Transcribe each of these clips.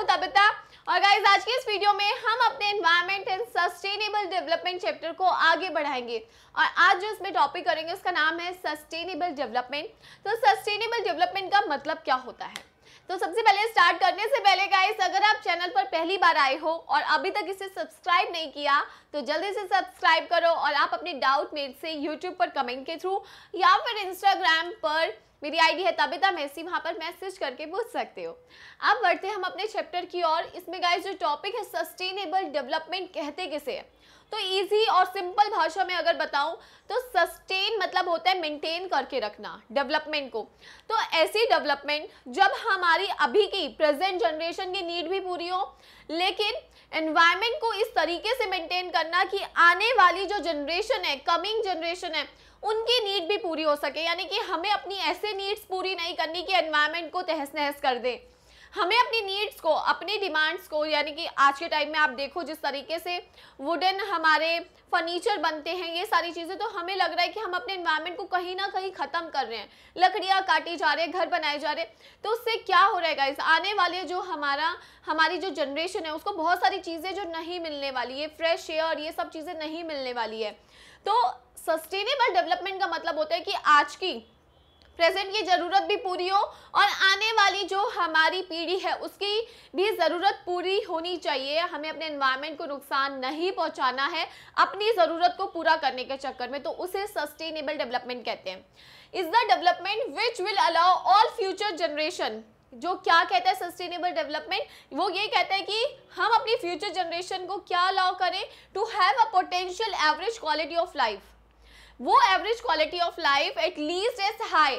हूँ तबिता और गाइज आज की इस वीडियो में हम अपने environment and sustainable development chapter को आगे बढ़ाएंगे और आज जो इसमें टॉपिक करेंगे उसका नाम है सस्टेनेबल डेवलपमेंट तो सस्टेनेबल डेवलपमेंट का मतलब क्या होता है तो सबसे पहले स्टार्ट करने से पहले गाइस अगर आप चैनल पर पहली बार आए हो और अभी तक इसे सब्सक्राइब नहीं किया तो जल्दी से सब्सक्राइब करो और आप अपने डाउट मेल से यूट्यूब पर कमेंट के थ्रू या फिर इंस्टाग्राम पर मेरी आईडी है तबिता तो मैसी वहाँ पर मैसेज करके पूछ सकते हो अब बढ़ते हम अपने चैप्टर की ओर इसमें गाइस जो टॉपिक है सस्टेनेबल डेवलपमेंट कहते किसे है तो इजी और सिंपल भाषा में अगर बताऊं तो सस्टेन मतलब होता है मेंटेन करके रखना डेवलपमेंट को तो ऐसी डेवलपमेंट जब हमारी अभी की प्रेजेंट जनरेशन की नीड भी पूरी हो लेकिन एनवायरमेंट को इस तरीके से मेंटेन करना कि आने वाली जो जनरेशन है कमिंग जनरेशन है उनकी नीड भी पूरी हो सके यानी कि हमें अपनी ऐसे नीड्स पूरी नहीं करनी कि एनवायरमेंट को तहस नहस कर दें हमें अपनी नीड्स को अपनी डिमांड्स को यानी कि आज के टाइम में आप देखो जिस तरीके से वुडन हमारे फर्नीचर बनते हैं ये सारी चीज़ें तो हमें लग रहा है कि हम अपने इन्वायरमेंट को कहीं ना कहीं ख़त्म कर रहे हैं लकड़ियाँ काटी जा रहे हैं घर बनाए जा रहे हैं तो उससे क्या हो रहा है गाइस आने वाले जो हमारा हमारी जो जनरेशन है उसको बहुत सारी चीज़ें जो नहीं मिलने वाली है फ्रेश एयर ये सब चीज़ें नहीं मिलने वाली है तो सस्टेनेबल डेवलपमेंट का मतलब होता है कि आज की प्रेजेंट की ज़रूरत भी पूरी हो और आने वाली जो हमारी पीढ़ी है उसकी भी ज़रूरत पूरी होनी चाहिए हमें अपने इन्वायरमेंट को नुकसान नहीं पहुंचाना है अपनी ज़रूरत को पूरा करने के चक्कर में तो उसे सस्टेनेबल डेवलपमेंट कहते हैं is the development which will allow all future generation जो क्या कहता है सस्टेनेबल डेवलपमेंट वो ये कहता है कि हम अपनी फ्यूचर जनरेशन को क्या अलाउ करें to have a potential average quality of life वो average quality of life at least is high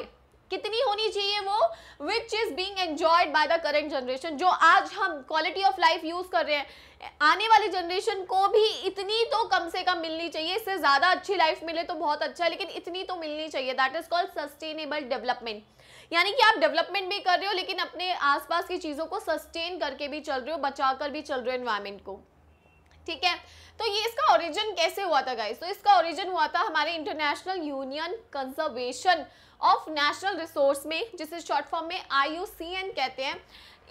कितनी होनी चाहिए वो which is being enjoyed by the current generation जो आज हम क्वालिटी ऑफ लाइफ यूज कर रहे हैं आने वाली जनरेशन को भी इतनी तो कम से कम मिलनी चाहिए इससे ज़्यादा अच्छी लाइफ मिले तो बहुत अच्छा है लेकिन इतनी तो मिलनी चाहिए that is called sustainable development यानी कि आप डेवलपमेंट भी कर रहे हो लेकिन अपने आसपास की चीज़ों को सस्टेन करके भी चल रहे हो बचा कर भी चल रहे हो इन्वायरमेंट को ठीक है तो ये इसका ओरिजिन कैसे हुआ था गाइस तो इसका ओरिजिन हुआ था हमारे international union conservation of national resource में जिसे शॉर्ट फॉर्म में आई कहते हैं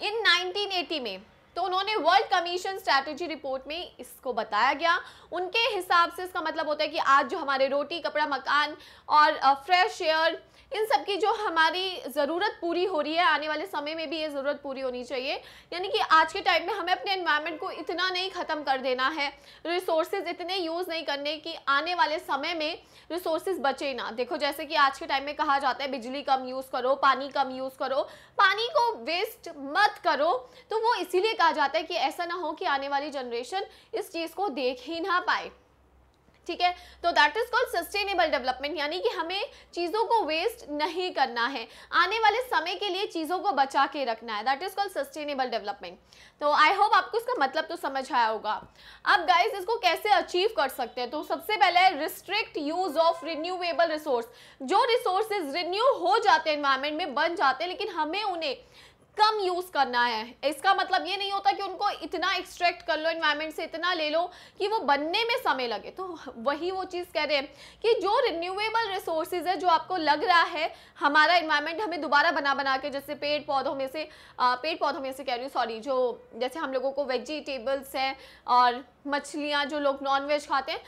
इन 1980 में तो उन्होंने वर्ल्ड कमीशन स्ट्रैटेजी रिपोर्ट में इसको बताया गया उनके हिसाब से इसका मतलब होता है कि आज जो हमारे रोटी कपड़ा मकान और फ्रेश एयर इन सब की जो हमारी ज़रूरत पूरी हो रही है आने वाले समय में भी ये ज़रूरत पूरी होनी चाहिए यानी कि आज के टाइम में हमें अपने इन्वायरमेंट को इतना नहीं ख़त्म कर देना है रिसोर्सेज इतने यूज़ नहीं करने कि आने वाले समय में रिसोर्सेज बचे ना देखो जैसे कि आज के टाइम में कहा जाता है बिजली कम यूज़ करो पानी कम यूज़ करो पानी को वेस्ट मत करो तो वो इसीलिए कहा जाता है कि ऐसा ना हो कि आने वाली जनरेशन इस चीज़ को देख ही ना पाए ठीक है तो that is called sustainable development यानी कि हमें चीज़ों को वेस्ट नहीं करना है आने वाले समय के लिए चीज़ों को बचा के रखना है that is called sustainable development तो आई होप आपको इसका मतलब तो समझ आया होगा अब गाइस इसको कैसे अचीव कर सकते हैं तो सबसे पहले restrict use of renewable resource जो रिसोर्सेज रिन्यू हो जाते हैं इन्वायरमेंट में बन जाते हैं लेकिन हमें उन्हें कम यूज करना है इसका मतलब ये नहीं होता कि उनको इतना एक्सट्रैक्ट कर लो इन्वायरमेंट से इतना ले लो कि वो बनने में समय लगे तो वही वो चीज़ कह रहे हैं कि जो रिन्यूएबल रिसोर्सेज है जो आपको लग रहा है हमारा इन्वायरमेंट हमें दोबारा बना बना के जैसे पेड़ पौधों में से पेड़ पौधों में से कह रही हूँ सॉरी जो जैसे हम लोगों को वेजिटेबल्स हैं और मछलियाँ जो लोग नॉन वेज खाते हैं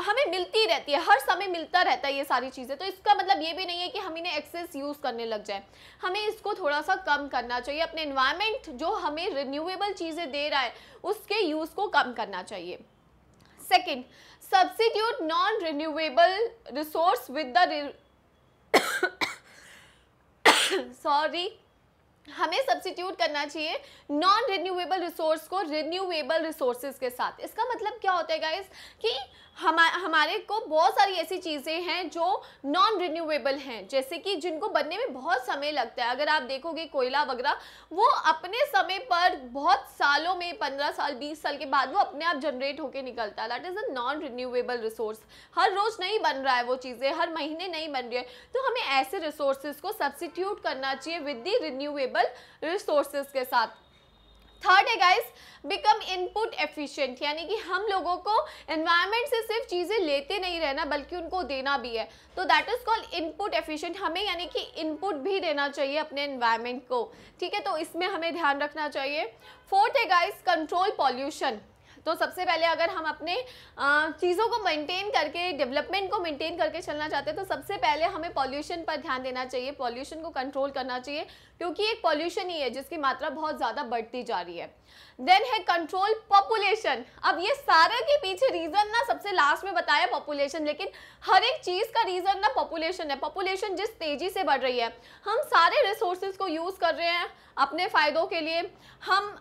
हमें मिलती रहती है हर समय मिलता रहता है ये सारी चीज़ें तो इसका मतलब ये भी नहीं है कि हम इन्हें एक्सेस यूज़ करने लग जाए हमें इसको थोड़ा सा कम करना चाहिए अपने इन्वायरमेंट जो हमें रिन्यूएबल चीज़ें दे रहा है उसके यूज़ को कम करना चाहिए second substitute non renewable resource with the sorry हमें सब्सिट्यूट करना चाहिए नॉन रिन्यूएबल रिसोर्स को रिन्यूएबल रिसोर्सेज के साथ इसका मतलब क्या होता है गाइस कि हम हमारे को बहुत सारी ऐसी चीज़ें हैं जो नॉन रिन्यूएबल हैं जैसे कि जिनको बनने में बहुत समय लगता है अगर आप देखोगे कोयला वगैरह वो अपने समय पर बहुत सालों में पंद्रह साल बीस साल के बाद वो अपने आप जनरेट होकर निकलता है that is a non renewable resource हर रोज़ नहीं बन रहा है वो चीज़ें हर महीने नहीं बन रही है तो हमें ऐसे रिसोर्सेज को सब्सिट्यूट करना चाहिए with the renewable available resources के साथ थर्ड है गाइस बिकम इनपुट एफिशिएंट यानी कि हम लोगों को एनवायरनमेंट से सिर्फ चीज़ें लेते नहीं रहना बल्कि उनको देना भी है तो that is called input efficient हमें यानी कि इनपुट भी देना चाहिए अपने एनवायरनमेंट को ठीक है तो इसमें हमें ध्यान रखना चाहिए फोर्थ है गाइस कंट्रोल पॉल्यूशन तो सबसे पहले अगर हम अपने चीज़ों को मेंटेन करके डेवलपमेंट को मेंटेन करके चलना चाहते हैं तो सबसे पहले हमें पॉल्यूशन पर ध्यान देना चाहिए पॉल्यूशन को कंट्रोल करना चाहिए क्योंकि एक पॉल्यूशन ही है जिसकी मात्रा बहुत ज़्यादा बढ़ती जा रही है देन है कंट्रोल पॉपुलेशन अब ये सारे के पीछे रीज़न ना सबसे लास्ट में बताया पॉपुलेशन लेकिन हर एक चीज़ का रीज़न ना पॉपुलेशन है पॉपुलेशन जिस तेज़ी से बढ़ रही है हम सारे रिसोर्सेज को यूज़ कर रहे हैं अपने फ़ायदों के लिए हम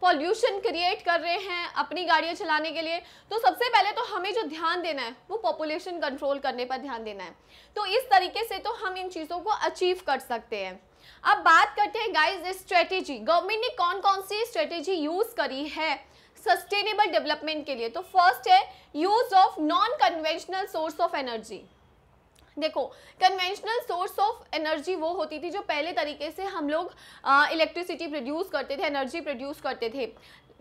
पॉल्यूशन क्रिएट कर रहे हैं अपनी गाड़ियाँ चलाने के लिए तो सबसे पहले तो हमें जो ध्यान देना है वो पॉपुलेशन कंट्रोल करने पर ध्यान देना है तो इस तरीके से तो हम इन चीज़ों को अचीव कर सकते हैं अब बात करते हैं गाइस स्ट्रेटेजी गवर्नमेंट ने कौन कौन सी स्ट्रेटेजी यूज़ करी है सस्टेनेबल डेवलपमेंट के लिए तो फर्स्ट है use of non conventional source of energy देखो कन्वेंशनल सोर्स ऑफ एनर्जी वो होती थी जो पहले तरीके से हम लोग इलेक्ट्रिसिटी प्रोड्यूस करते थे एनर्जी प्रोड्यूस करते थे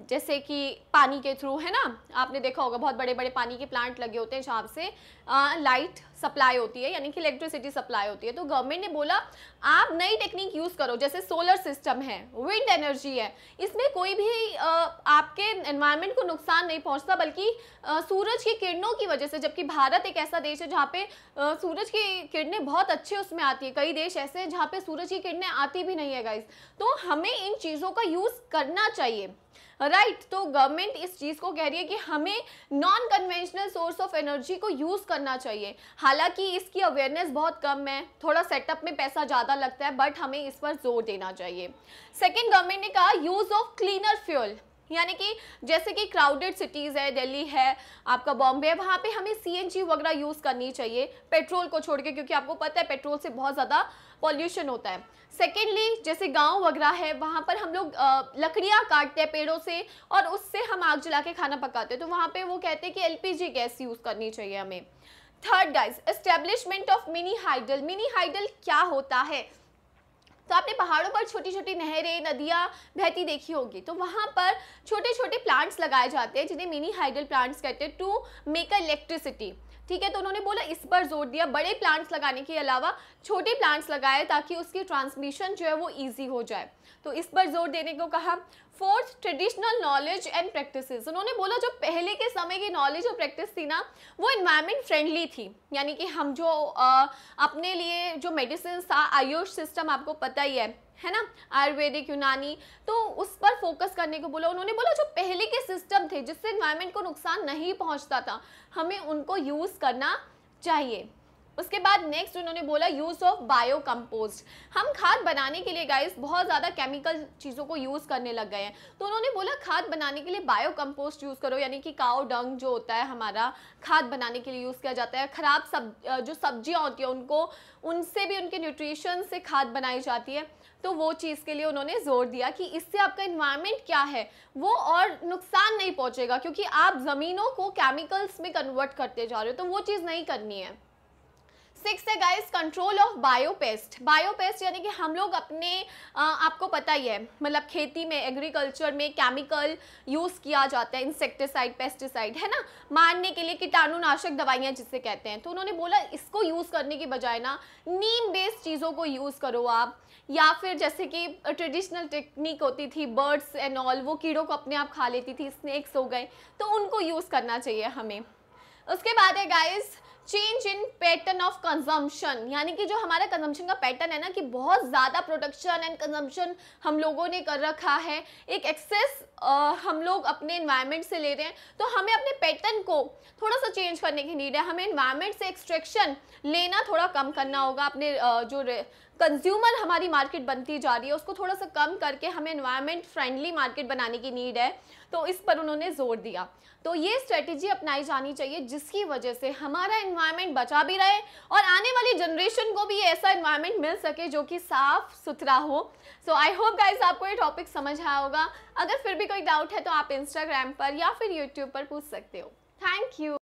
जैसे कि पानी के थ्रू है ना आपने देखा होगा बहुत बड़े बड़े पानी के प्लांट लगे होते हैं जहाँ से लाइट सप्लाई होती है यानी कि इलेक्ट्रिसिटी सप्लाई होती है तो गवर्नमेंट ने बोला आप नई टेक्निक यूज़ करो जैसे सोलर सिस्टम है विंड एनर्जी है इसमें कोई भी आपके एनवायरमेंट को नुकसान नहीं पहुंचता बल्कि सूरज की किरणों की वजह से जबकि भारत एक ऐसा देश है जहाँ पे सूरज की किरणें बहुत अच्छे उसमें आती है कई देश ऐसे हैं जहाँ पे सूरज की किरणें आती भी नहीं है गाइस तो हमें इन चीज़ों का यूज़ करना चाहिए राइट right, तो गवर्नमेंट इस चीज़ को कह रही है कि हमें non conventional source of energy को यूज़ करना चाहिए हालांकि इसकी अवेयरनेस बहुत कम है थोड़ा सेटअप में पैसा ज़्यादा लगता है बट हमें इस पर जोर देना चाहिए सेकेंड गवर्नमेंट ने कहा यूज़ ऑफ क्लीनर फ्यूल यानी कि जैसे कि क्राउडेड सिटीज़ है दिल्ली है आपका बॉम्बे है वहाँ पे हमें सी वगैरह यूज़ करनी चाहिए पेट्रोल को छोड़ के क्योंकि आपको पता है पेट्रोल से बहुत ज़्यादा पॉल्यूशन होता है सेकेंडली जैसे गांव वगैरह है वहाँ पर हम लोग लकड़ियाँ काटते हैं पेड़ों से और उससे हम आग जला के खाना पकाते हैं तो वहाँ पर वो कहते हैं कि एल गैस यूज़ करनी चाहिए हमें third guys establishment of mini hydel mini hydel क्या होता है तो आपने पहाड़ों पर छोटी छोटी नहरें नदियाँ बहती देखी होगी तो वहाँ पर छोटे छोटे प्लांट्स लगाए जाते हैं जिन्हें मिनी हाइडल प्लांट्स कहते हैं टू मेक अ इलेक्ट्रिसिटी ठीक है तो उन्होंने बोला इस पर जोर दिया बड़े प्लांट्स लगाने के अलावा छोटे प्लांट्स लगाए ताकि उसकी ट्रांसमिशन जो है वो ईजी हो जाए तो इस पर जोर देने को कहा fourth traditional knowledge and practices उन्होंने बोला जो पहले के समय की नॉलेज और प्रैक्टिस थी ना वो इन्वायरमेंट फ्रेंडली थी यानी कि हम जो आ, अपने लिए जो मेडिसिन था आयुष सिस्टम आपको पता ही है है ना आयुर्वेदिक यूनानी तो उस पर फोकस करने को बोला उन्होंने बोला जो पहले के सिस्टम थे जिससे इन्वायरमेंट को नुकसान नहीं पहुँचता था हमें उनको यूज़ करना चाहिए उसके बाद नेक्स्ट उन्होंने बोला यूज़ ऑफ बायो कंपोस्ट हम खाद बनाने के लिए गाइस बहुत ज़्यादा केमिकल चीज़ों को यूज़ करने लग गए हैं तो उन्होंने बोला खाद बनाने के लिए बायो कंपोस्ट यूज़ करो यानी कि काओ डंग जो होता है हमारा खाद बनाने के लिए यूज़ किया जाता है ख़राब सब जो सब्जियाँ होती हैं उनको उनसे भी उनके न्यूट्रिशन से खाद बनाई जाती है तो वो चीज़ के लिए उन्होंने ज़ोर दिया कि इससे आपका इन्वायरमेंट क्या है वो और नुकसान नहीं पहुँचेगा क्योंकि आप ज़मीनों को केमिकल्स में कन्वर्ट करते जा रहे हो तो वो चीज़ नहीं करनी है सिक्स है guys control of biopest biopest यानी कि हम लोग अपने आ, आपको पता ही है मतलब खेती में एग्रीकल्चर में केमिकल यूज़ किया जाता है इंसेक्टिसाइड पेस्टिसाइड है ना मारने के लिए कीटाणुनाशक दवाइयाँ जिसे कहते हैं तो उन्होंने बोला इसको यूज़ करने के बजाय ना नीम बेस्ड चीज़ों को यूज़ करो आप या फिर जैसे कि ट्रेडिशनल टेक्निक होती थी बर्ड्स एंड ऑल वो कीड़ों को अपने आप खा लेती थी स्नैक्स हो गए तो उनको यूज़ करना चाहिए हमें उसके बाद है guys change in pattern of consumption यानी कि जो हमारा कंजम्पशन का पैटर्न है ना कि बहुत ज़्यादा प्रोडक्शन एंड कंजम्पशन हम लोगों ने कर रखा है एक एक्सेस हम लोग अपने इन्वायरमेंट से ले रहे हैं तो हमें अपने पैटर्न को थोड़ा सा चेंज करने की नीड है हमें इन्वायरमेंट से एक्सट्रैक्शन लेना थोड़ा कम करना होगा अपने जो कंज्यूमर हमारी मार्केट बनती जा रही है उसको थोड़ा सा कम करके हमें इन्वायरमेंट फ्रेंडली मार्केट बनाने की नीड है तो इस पर उन्होंने जोर दिया तो ये स्ट्रेटेजी अपनाई जानी चाहिए जिसकी वजह से हमारा इन्वायरमेंट बचा भी रहे और आने वाली जनरेशन को भी ऐसा इन्वायरमेंट मिल सके जो कि साफ़ सुथरा हो सो आई होप गाइज आपको ये टॉपिक समझ आया होगा अगर फिर भी कोई डाउट है तो आप इंस्टाग्राम पर या फिर यूट्यूब पर पूछ सकते हो थैंक यू